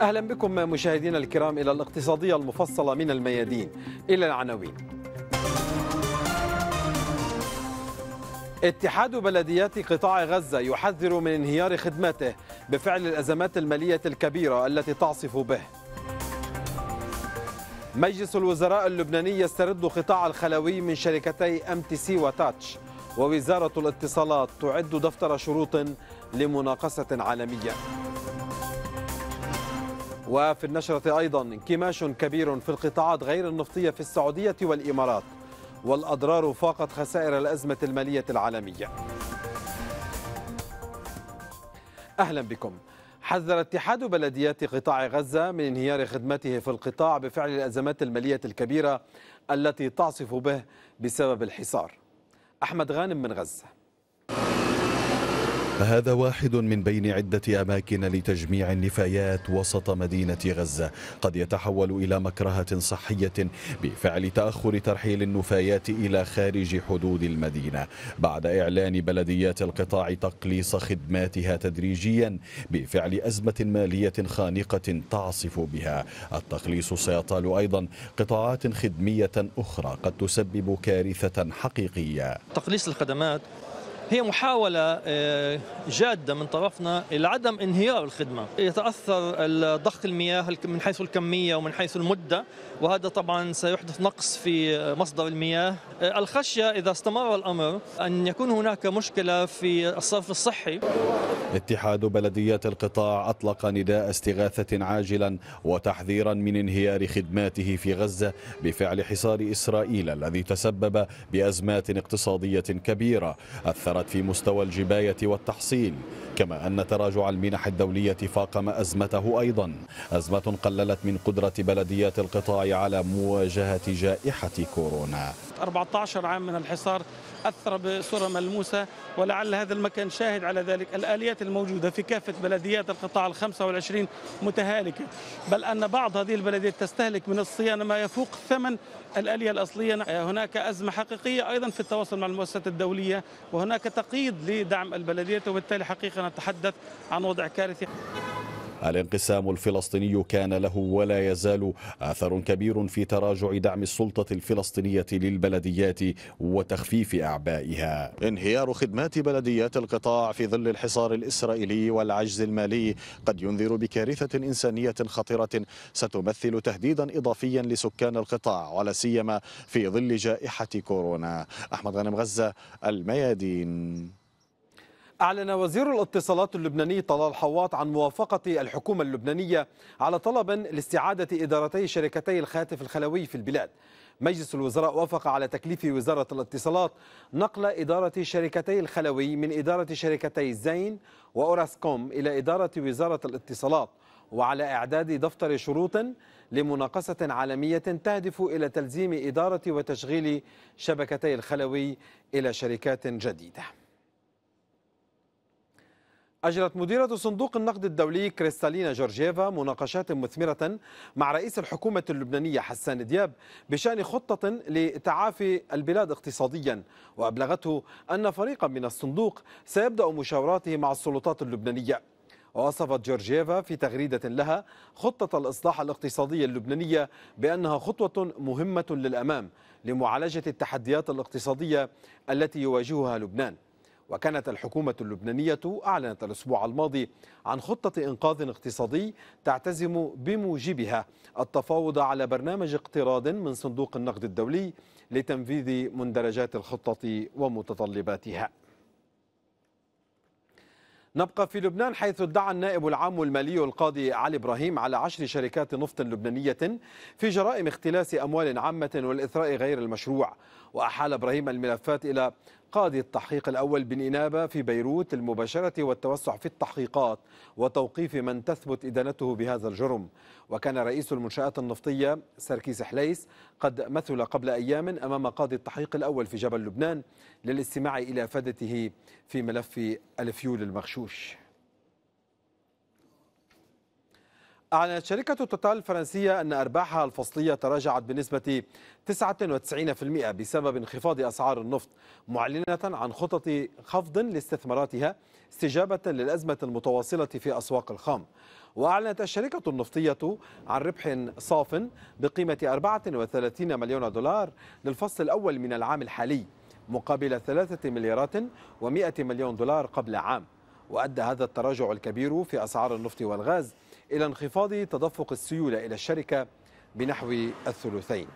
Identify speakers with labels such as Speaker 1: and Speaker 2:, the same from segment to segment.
Speaker 1: أهلا بكم مشاهدينا الكرام إلى الاقتصادية المفصلة من الميادين إلى العناوين اتحاد بلديات قطاع غزة يحذر من انهيار خدمته بفعل الأزمات المالية الكبيرة التي تعصف به مجلس الوزراء اللبناني يسترد قطاع الخلوي من شركتي ام تي سي وتاتش ووزارة الاتصالات تعد دفتر شروط لمناقصة عالمية وفي النشرة أيضا انكماش كبير في القطاعات غير النفطية في السعودية والإمارات والأضرار فاقت خسائر الأزمة المالية العالمية أهلا بكم حذر اتحاد بلديات قطاع غزة من انهيار خدمته في القطاع بفعل الأزمات المالية الكبيرة التي تعصف به بسبب الحصار أحمد غانم من غزة
Speaker 2: هذا واحد من بين عدة أماكن لتجميع النفايات وسط مدينة غزة قد يتحول إلى مكرهة صحية بفعل تأخر ترحيل النفايات إلى خارج حدود المدينة بعد إعلان بلديات القطاع تقليص خدماتها تدريجيا بفعل أزمة مالية خانقة تعصف بها التقليص سيطال أيضا قطاعات خدمية أخرى قد تسبب كارثة حقيقية تقليص الخدمات هي محاولة آه، جادة من طرفنا لعدم انهيار الخدمة يتأثر ضخ المياه من حيث الكمية ومن حيث المدة وهذا طبعا سيحدث نقص في مصدر المياه آه، الخشية إذا استمر الأمر أن يكون هناك مشكلة في الصرف الصحي اتحاد بلديات القطاع أطلق نداء استغاثة عاجلا وتحذيرا من انهيار خدماته في غزة بفعل حصار إسرائيل الذي تسبب بأزمات اقتصادية كبيرة أثرت تراجعت في مستوى الجباية والتحصيل كما أن تراجع المنح الدولية فاقم أزمته أيضا أزمة قللت من قدرة بلديات القطاع على مواجهة جائحة كورونا
Speaker 1: 14 عام من الحصار أثر بصورة ملموسة ولعل هذا المكان شاهد على ذلك الآليات الموجودة في كافة بلديات القطاع ال 25 متهالكة بل أن بعض هذه البلديات تستهلك من الصيانة ما يفوق ثمن الآلية الأصلية هناك أزمة حقيقية أيضا في التواصل مع المؤسسات الدولية وهناك تقييد لدعم البلديات وبالتالي حقيقة نتحدث عن وضع كارثي
Speaker 2: الانقسام الفلسطيني كان له ولا يزال أثر كبير في تراجع دعم السلطة الفلسطينية للبلديات وتخفيف أعبائها انهيار خدمات بلديات القطاع في ظل الحصار الإسرائيلي والعجز المالي قد ينذر بكارثة إنسانية خطيرة ستمثل تهديدا إضافيا لسكان القطاع ولا سيما في ظل جائحة كورونا أحمد غنم غزة الميادين
Speaker 1: أعلن وزير الاتصالات اللبناني طلال حواط عن موافقة الحكومة اللبنانية على طلب لاستعادة إدارتي شركتي الخاتف الخلوي في البلاد مجلس الوزراء وافق على تكليف وزارة الاتصالات نقل إدارة شركتي الخلوي من إدارة شركتي زين وأوراسكوم إلى إدارة وزارة الاتصالات وعلى إعداد دفتر شروط لمناقصة عالمية تهدف إلى تلزيم إدارة وتشغيل شبكتي الخلوي إلى شركات جديدة أجرت مديرة صندوق النقد الدولي كريستالينا جورجيفا مناقشات مثمرة مع رئيس الحكومة اللبنانية حسان دياب بشأن خطة لتعافي البلاد اقتصاديا وأبلغته أن فريقا من الصندوق سيبدأ مشاوراته مع السلطات اللبنانية ووصفت جورجيفا في تغريدة لها خطة الإصلاح الاقتصادي اللبنانية بأنها خطوة مهمة للأمام لمعالجة التحديات الاقتصادية التي يواجهها لبنان وكانت الحكومة اللبنانية أعلنت الأسبوع الماضي عن خطة إنقاذ اقتصادي تعتزم بموجبها التفاوض على برنامج اقتراض من صندوق النقد الدولي لتنفيذ مندرجات الخطة ومتطلباتها نبقى في لبنان حيث ادعى النائب العام المالي القاضي علي ابراهيم على عشر شركات نفط لبنانيه في جرائم اختلاس اموال عامه والاثراء غير المشروع واحال ابراهيم الملفات الى قاضي التحقيق الأول بالإنابة في بيروت المباشرة والتوسع في التحقيقات وتوقيف من تثبت إدانته بهذا الجرم وكان رئيس المنشآت النفطية سركيس حليس قد مثل قبل أيام أمام قاضي التحقيق الأول في جبل لبنان للاستماع إلى فدته في ملف الفيول المغشوش أعلنت شركة توتال الفرنسية أن أرباحها الفصلية تراجعت بنسبة 99% بسبب انخفاض أسعار النفط معلنة عن خطط خفض لاستثماراتها استجابة للأزمة المتواصلة في أسواق الخام وأعلنت الشركة النفطية عن ربح صاف بقيمة 34 مليون دولار للفصل الأول من العام الحالي مقابل 3 مليارات و100 مليون دولار قبل عام وأدى هذا التراجع الكبير في أسعار النفط والغاز إلى انخفاض تدفق السيولة إلى الشركة بنحو الثلثين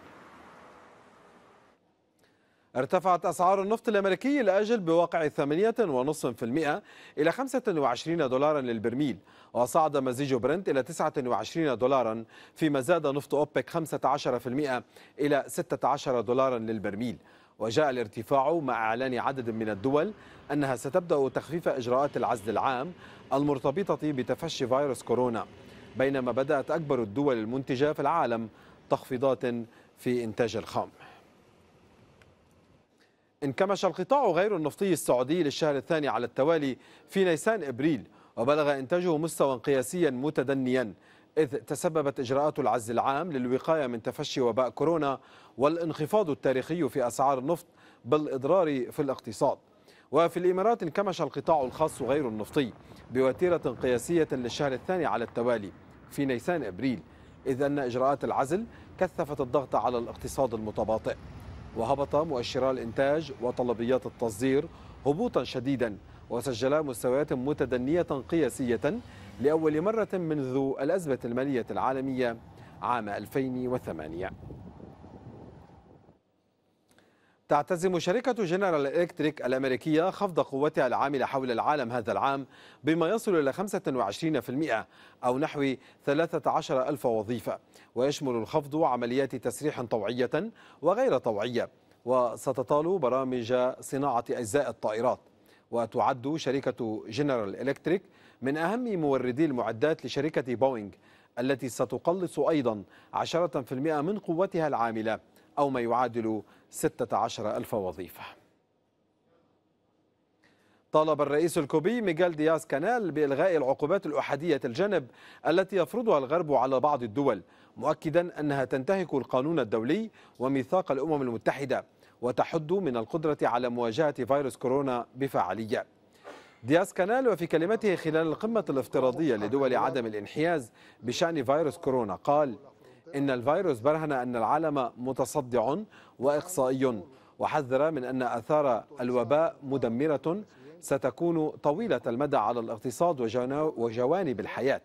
Speaker 1: ارتفعت أسعار النفط الأمريكي لأجل بواقع 8.5% إلى 25 دولارا للبرميل وصعد مزيج برنت إلى 29 دولارا فيما زاد نفط أوبك 15% إلى 16 دولارا للبرميل وجاء الارتفاع مع إعلان عدد من الدول أنها ستبدأ تخفيف إجراءات العزل العام المرتبطة بتفشي فيروس كورونا بينما بدأت أكبر الدول المنتجة في العالم تخفيضات في إنتاج الخام انكمش القطاع غير النفطي السعودي للشهر الثاني على التوالي في نيسان إبريل وبلغ إنتاجه مستوى قياسيا متدنيا إذ تسببت إجراءات العز العام للوقاية من تفشي وباء كورونا والانخفاض التاريخي في أسعار النفط بالإضرار في الاقتصاد وفي الإمارات انكمش القطاع الخاص غير النفطي بوتيرة قياسية للشهر الثاني على التوالي في نيسان أبريل إذ أن إجراءات العزل كثفت الضغط على الاقتصاد المتباطئ وهبط مؤشرا الإنتاج وطلبيات التصدير هبوطا شديدا وسجلا مستويات متدنية قياسية لأول مرة منذ الأزمة المالية العالمية عام 2008 تعتزم شركة جنرال إلكتريك الأمريكية خفض قوتها العاملة حول العالم هذا العام بما يصل إلى 25% أو نحو 13 ألف وظيفة ويشمل الخفض عمليات تسريح طوعية وغير طوعية وستطال برامج صناعة أجزاء الطائرات وتعد شركة جنرال إلكتريك من أهم موردي المعدات لشركة بوينغ التي ستقلص أيضا 10% من قوتها العاملة أو ما يعادل 16 ألف وظيفة طالب الرئيس الكوبي ميغال دياز كانال بإلغاء العقوبات الأحادية الجانب التي يفرضها الغرب على بعض الدول مؤكدا أنها تنتهك القانون الدولي وميثاق الأمم المتحدة وتحد من القدرة على مواجهة فيروس كورونا بفعالية دياس كانال وفي كلمته خلال القمة الافتراضية لدول عدم الانحياز بشأن فيروس كورونا قال إن الفيروس برهن أن العالم متصدع وإقصائي وحذر من أن آثار الوباء مدمرة ستكون طويلة المدى على الاقتصاد وجوانب الحياة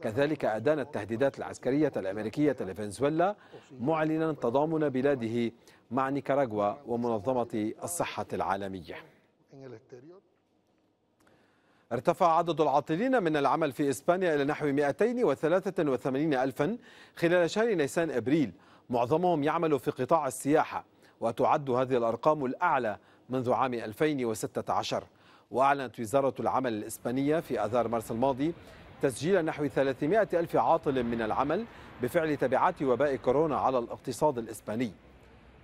Speaker 1: كذلك أدان التهديدات العسكرية الأمريكية لفنزويلا معلنا تضامن بلاده مع نيكاراغوا ومنظمة الصحة العالمية ارتفع عدد العاطلين من العمل في إسبانيا إلى نحو 283 ألفا خلال شهر نيسان أبريل معظمهم يعمل في قطاع السياحة وتعد هذه الأرقام الأعلى منذ عام 2016 وأعلنت وزارة العمل الإسبانية في أذار مارس الماضي تسجيل نحو 300 ألف عاطل من العمل بفعل تبعات وباء كورونا على الاقتصاد الإسباني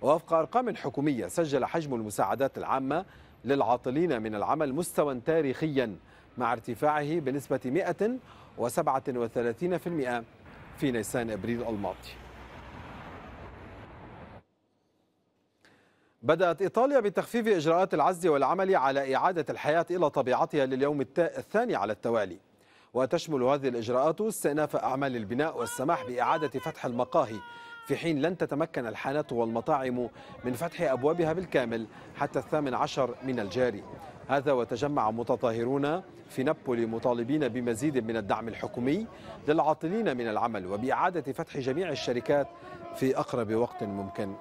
Speaker 1: ووفق أرقام حكومية سجل حجم المساعدات العامة للعاطلين من العمل مستوى تاريخيا مع ارتفاعه بنسبة 137% في نيسان أبريل الماضي بدأت إيطاليا بتخفيف إجراءات العزل والعمل على إعادة الحياة إلى طبيعتها لليوم الثاني على التوالي وتشمل هذه الإجراءات استئناف أعمال البناء والسماح بإعادة فتح المقاهي في حين لن تتمكن الحانات والمطاعم من فتح أبوابها بالكامل حتى الثامن عشر من الجاري هذا وتجمع متظاهرون في نابولي مطالبين بمزيد من الدعم الحكومي للعاطلين من العمل وبإعادة فتح جميع الشركات في أقرب وقت ممكن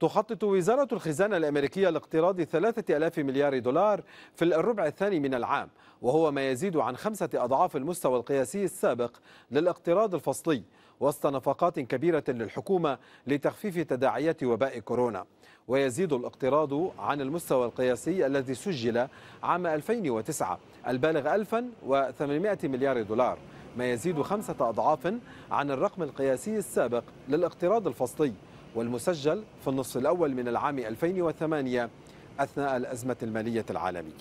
Speaker 1: تخطط وزارة الخزانة الأمريكية لاقتراض 3000 مليار دولار في الربع الثاني من العام وهو ما يزيد عن خمسة أضعاف المستوى القياسي السابق للاقتراض الفصلي وسط نفقات كبيرة للحكومة لتخفيف تداعيات وباء كورونا ويزيد الاقتراض عن المستوى القياسي الذي سجل عام 2009 البالغ 1800 مليار دولار ما يزيد خمسة أضعاف عن الرقم القياسي السابق للاقتراض الفصلي والمسجل في النصف الأول من العام 2008 أثناء الأزمة المالية العالمية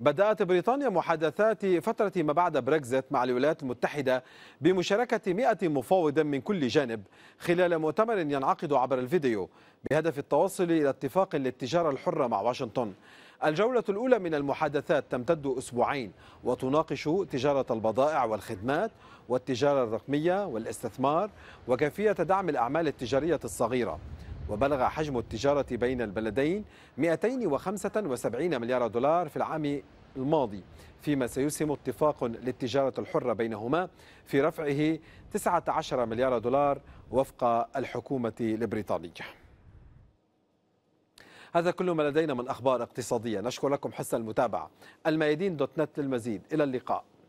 Speaker 1: بدأت بريطانيا محادثات فترة ما بعد بريكزيت مع الولايات المتحدة بمشاركة 100 مفاوض من كل جانب خلال مؤتمر ينعقد عبر الفيديو بهدف التوصل إلى اتفاق للتجارة الحرة مع واشنطن الجولة الأولى من المحادثات تمتد أسبوعين وتناقش تجارة البضائع والخدمات والتجارة الرقمية والاستثمار وكيفية دعم الأعمال التجارية الصغيرة وبلغ حجم التجارة بين البلدين 275 مليار دولار في العام الماضي فيما سيسهم اتفاق للتجارة الحرة بينهما في رفعه 19 مليار دولار وفق الحكومة البريطانية هذا كل ما لدينا من أخبار اقتصادية نشكر لكم حسن المتابعة الميادين دوت نت للمزيد إلى اللقاء